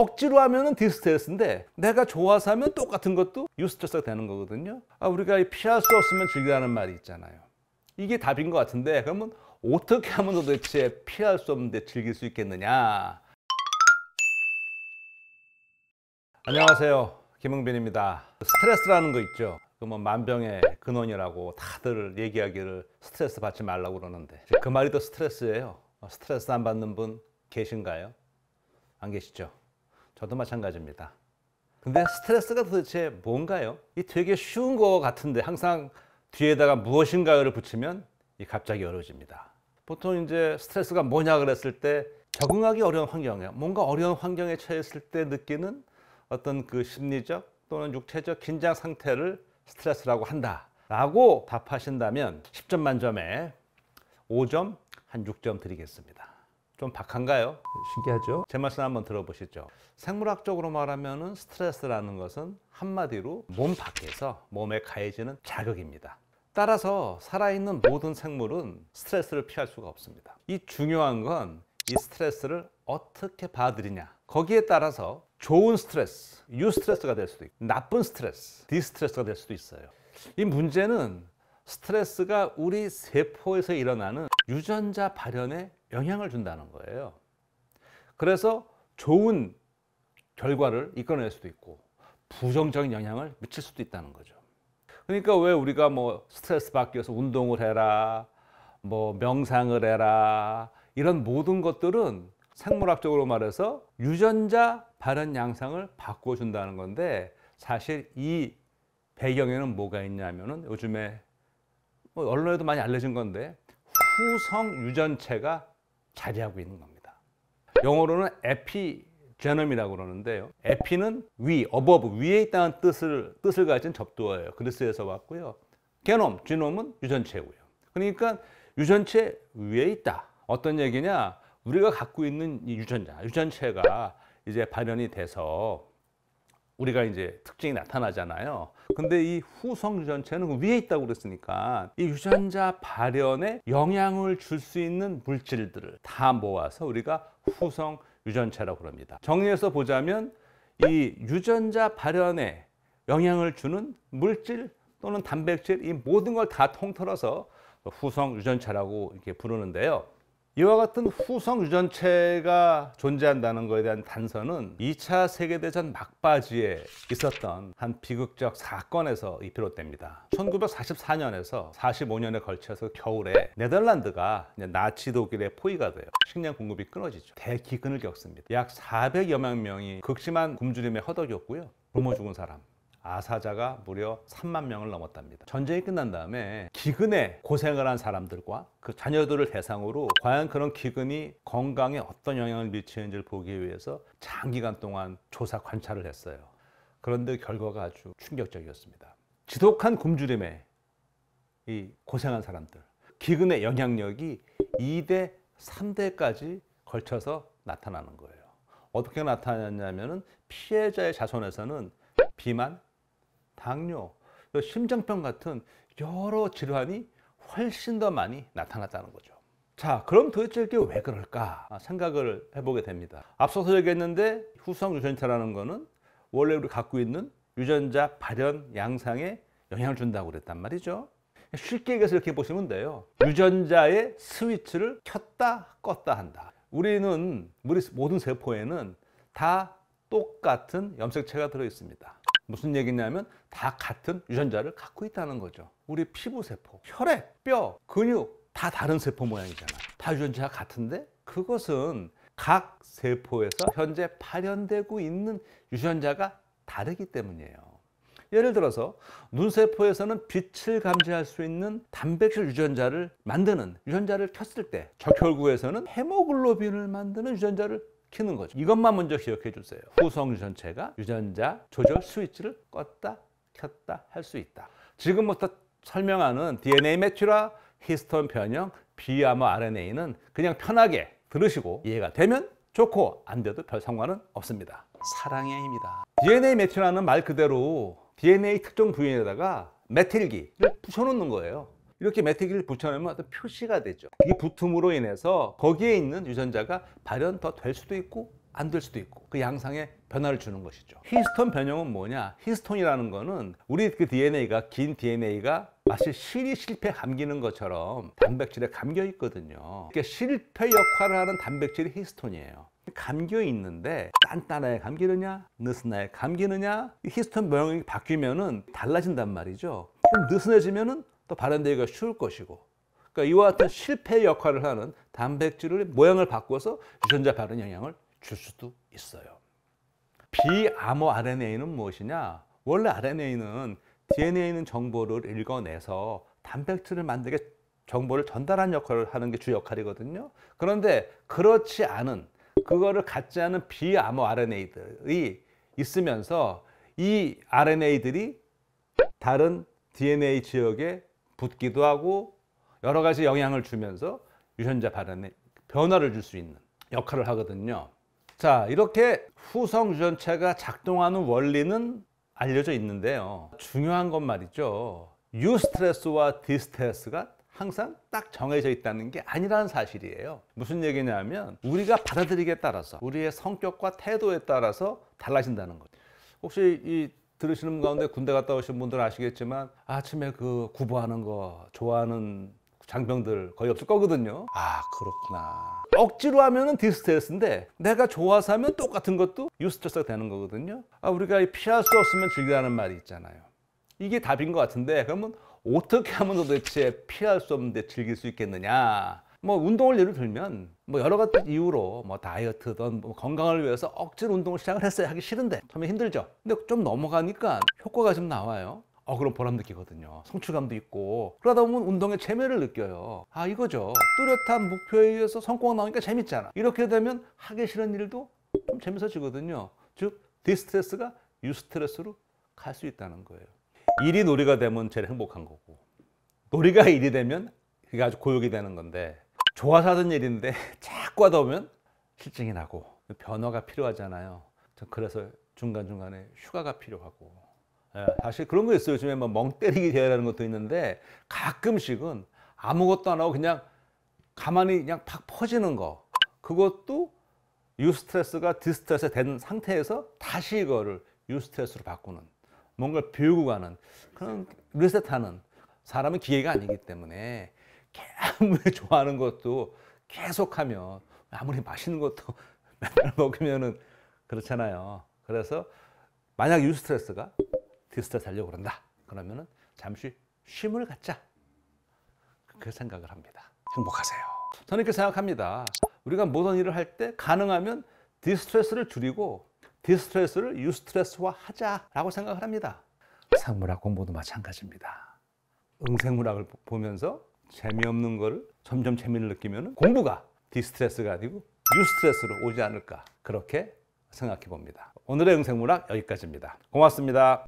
억지로 하면은 디스트레스인데 내가 좋아서 하면 똑같은 것도 유스트레스가 되는 거거든요. 아, 우리가 피할 수 없으면 즐기라는 말이 있잖아요. 이게 답인 것 같은데 그러면 어떻게 하면 도대체 피할 수 없는데 즐길 수 있겠느냐? 안녕하세요. 김흥빈입니다. 스트레스라는 거 있죠. 그뭐 만병의 근원이라고 다들 얘기하기를 스트레스 받지 말라고 그러는데 그 말이 더 스트레스예요. 스트레스 안 받는 분 계신가요? 안 계시죠? 저도 마찬가지입니다. 근데 스트레스가 도대체 뭔가요? 이 되게 쉬운 거 같은데 항상 뒤에다가 무엇인가를 붙이면 이 갑자기 어려워집니다. 보통 이제 스트레스가 뭐냐 그랬을 때 적응하기 어려운 환경에 뭔가 어려운 환경에 처했을 때 느끼는 어떤 그 심리적 또는 육체적 긴장 상태를 스트레스라고 한다 라고 답하신다면 10점 만점에 5점 한 6점 드리겠습니다. 좀 박한가요? 신기하죠? 제 말씀 한번 들어보시죠. 생물학적으로 말하면 스트레스라는 것은 한마디로 몸 밖에서 몸에 가해지는 자극입니다. 따라서 살아있는 모든 생물은 스트레스를 피할 수가 없습니다. 이 중요한 건 이 스트레스를 어떻게 받아들이냐 거기에 따라서 좋은 스트레스, 유 스트레스가 될 수도 있고 나쁜 스트레스, 디 스트레스가 될 수도 있어요. 이 문제는 스트레스가 우리 세포에서 일어나는 유전자 발현에 영향을 준다는 거예요. 그래서 좋은 결과를 이끌어낼 수도 있고 부정적인 영향을 미칠 수도 있다는 거죠. 그러니까 왜 우리가 뭐 스트레스 받기위해서 운동을 해라, 뭐 명상을 해라 이런 모든 것들은 생물학적으로 말해서 유전자 발현 양상을 바꿔준다는 건데 사실 이 배경에는 뭐가 있냐면은 요즘에 뭐 언론에도 많이 알려진 건데 후성 유전체가 자리하고 있는 겁니다. 영어로는 에피제놈이라고 그러는데요. 에피는 위, above, 위에 있다는 뜻을, 뜻을 가진 접두어예요. 그리스에서 왔고요. 게놈, 지놈은 유전체고요. 그러니까 유전체 위에 있다. 어떤 얘기냐? 우리가 갖고 있는 이 유전자, 유전체가 이제 발현이 돼서 우리가 이제 특징이 나타나잖아요. 근데 이 후성 유 전체는 그 위에 있다고 그랬으니까 이 유전자 발현에 영향을 줄 수 있는 물질들을 다 모아서 우리가 후성 유전체라고 합니다. 정리해서 보자면 이 유전자 발현에 영향을 주는 물질 또는 단백질 이 모든 걸 다 통틀어서 후성 유전체라고 이렇게 부르는데요. 이와 같은 후성 유전체가 존재한다는 것에 대한 단서는 2차 세계대전 막바지에 있었던 한 비극적 사건에서 비롯됩니다. 1944년에서 45년에 걸쳐서 겨울에 네덜란드가 나치 독일에 포위가 돼요. 식량 공급이 끊어지죠. 대기근을 겪습니다. 약4 0 0여 명이 극심한 굶주림에 허덕였고요. 굶어 죽은 사람, 아사자가 무려 3만 명을 넘었답니다. 전쟁이 끝난 다음에 기근에 고생을 한 사람들과 그 자녀들을 대상으로 과연 그런 기근이 건강에 어떤 영향을 미치는지를 보기 위해서 장기간 동안 조사 관찰을 했어요. 그런데 결과가 아주 충격적이었습니다. 지독한 굶주림에 이 고생한 사람들 기근의 영향력이 2대 3대까지 걸쳐서 나타나는 거예요. 어떻게 나타났냐면 피해자의 자손에서는 비만, 당뇨, 심장병 같은 여러 질환이 훨씬 더 많이 나타났다는 거죠. 자, 그럼 도대체 이게 왜 그럴까 생각을 해보게 됩니다. 앞서서 얘기했는데 후성 유전자라는 거는 원래 우리 갖고 있는 유전자 발현 양상에 영향을 준다고 그랬단 말이죠. 쉽게 얘기해서 이렇게 보시면 돼요. 유전자의 스위치를 켰다 껐다 한다. 우리는 우리 모든 세포에는 다 똑같은 염색체가 들어 있습니다. 무슨 얘기냐면 다 같은 유전자를 갖고 있다는 거죠. 우리 피부 세포, 혈액, 뼈, 근육 다 다른 세포 모양이잖아. 다 유전자가 같은데 그것은 각 세포에서 현재 발현되고 있는 유전자가 다르기 때문이에요. 예를 들어서 눈세포에서는 빛을 감지할 수 있는 단백질 유전자를 만드는 유전자를 켰을 때 적혈구에서는 헤모글로빈을 만드는 유전자를 켜는 거죠. 이것만 먼저 기억해 주세요. 후성 유전체가 유전자 조절 스위치를 껐다 켰다 할 수 있다. 지금부터 설명하는 DNA 매출화, 히스톤 변형, 비아머 RNA는 그냥 편하게 들으시고 이해가 되면 좋고 안 돼도 별 상관은 없습니다. 사랑의 힘이다. DNA 매출화는 말 그대로 DNA 특정 부위에다가 메틸기를 부셔놓는 거예요. 이렇게 매트기를 붙여놓으면 어떤 표시가 되죠. 이게 붙음으로 인해서 거기에 있는 유전자가 발현 더 될 수도 있고 안 될 수도 있고 그 양상에 변화를 주는 것이죠. 히스톤 변형은 뭐냐? 히스톤이라는 거는 우리 그 DNA가 긴 DNA가 마치 실이 실패 감기는 것처럼 단백질에 감겨 있거든요. 그러니까 실패 역할을 하는 단백질이 히스톤이에요. 감겨 있는데 딴딴하게 감기느냐 느슨하게 감기느냐 히스톤 변형이 바뀌면은 달라진단 말이죠. 그럼 느슨해지면은 또 발현되기가 쉬울 것이고 그러니까 이와 같은 실패 역할을 하는 단백질을 모양을 바꿔서 유전자 발현 영향을 줄 수도 있어요. 비암호 RNA는 무엇이냐? 원래 RNA는 DNA는 정보를 읽어내서 단백질을 만들게 정보를 전달하 역할을 하는 게 주 역할이거든요. 그런데 그렇지 않은 그거를 갖지 않은 비암호 RNA들이 있으면서 이 RNA들이 다른 DNA 지역에 붙기도 하고 여러 가지 영향을 주면서 유전자 발현에 변화를 줄 수 있는 역할을 하거든요. 자 이렇게 후성 유전체가 작동하는 원리는 알려져 있는데요. 중요한 건 말이죠. 유 스트레스와 디 스트레스가 항상 딱 정해져 있다는 게 아니라는 사실이에요. 무슨 얘기냐면 우리가 받아들이기에 따라서 우리의 성격과 태도에 따라서 달라진다는 거죠. 혹시 이 들으시는 가운데 군대 갔다 오신 분들 아시겠지만 아침에 그구부하는거 좋아하는 장병들 거의 없을 거거든요. 아 그렇구나. 억지로 하면은 디스트레스인데 내가 좋아서 하면 똑같은 것도 유스트레스가 되는 거거든요. 아 우리가 피할 수 없으면 즐기라는 말이 있잖아요. 이게 답인 것 같은데 그러면 어떻게 하면 도대체 피할 수 없는데 즐길 수 있겠느냐? 뭐 운동을 예를 들면 뭐 여러 가지 이유로 뭐 다이어트든 뭐 건강을 위해서 억지로 운동을 시작을 했어요 하기 싫은데 처음에 힘들죠 근데 좀 넘어가니까 효과가 좀 나와요 어 그럼 보람 느끼거든요 성취감도 있고 그러다 보면 운동의 재미를 느껴요 아 이거죠 뚜렷한 목표에 의해서 성과가 나오니까 재밌잖아 이렇게 되면 하기 싫은 일도 좀 재밌어지거든요 즉 디스트레스가 유스트레스로 갈 수 있다는 거예요 일이 놀이가 되면 제일 행복한 거고 놀이가 일이 되면 그게 아주 고욕이 되는 건데 좋아서 하던 일인데 자꾸 하다 보면 실증이 나고 변화가 필요하잖아요. 그래서 중간중간에 휴가가 필요하고 예, 사실 그런 거 있어요. 요즘에 뭐멍 때리기 대회라는 것도 있는데 가끔씩은 아무것도 안 하고 그냥 가만히 그냥 팍 퍼지는 거 그것도 유스트레스가 디스트레스 된 상태에서 다시 이거를 유스트레스로 바꾸는 뭔가 를 비우고 가는 그런 리셋하는 사람은 기계가 아니기 때문에 아무리 좋아하는 것도 계속하면 아무리 맛있는 것도 맨날 먹으면 그렇잖아요. 그래서 만약 유스트레스가 디스트레스 하려고 그런다. 그러면 잠시 쉼을 갖자. 그 생각을 합니다. 행복하세요. 저는 이렇게 생각합니다. 우리가 모든 일을 할 때 가능하면 디스트레스를 줄이고 디스트레스를 유스트레스화 하자라고 생각을 합니다. 생물학 공부도 마찬가지입니다. 응생물학을 보면서 재미없는 거를 점점 재미를 느끼면 공부가 디스트레스가 아니고 뉴스트레스로 오지 않을까 그렇게 생각해 봅니다. 오늘의 영생문학 여기까지입니다. 고맙습니다.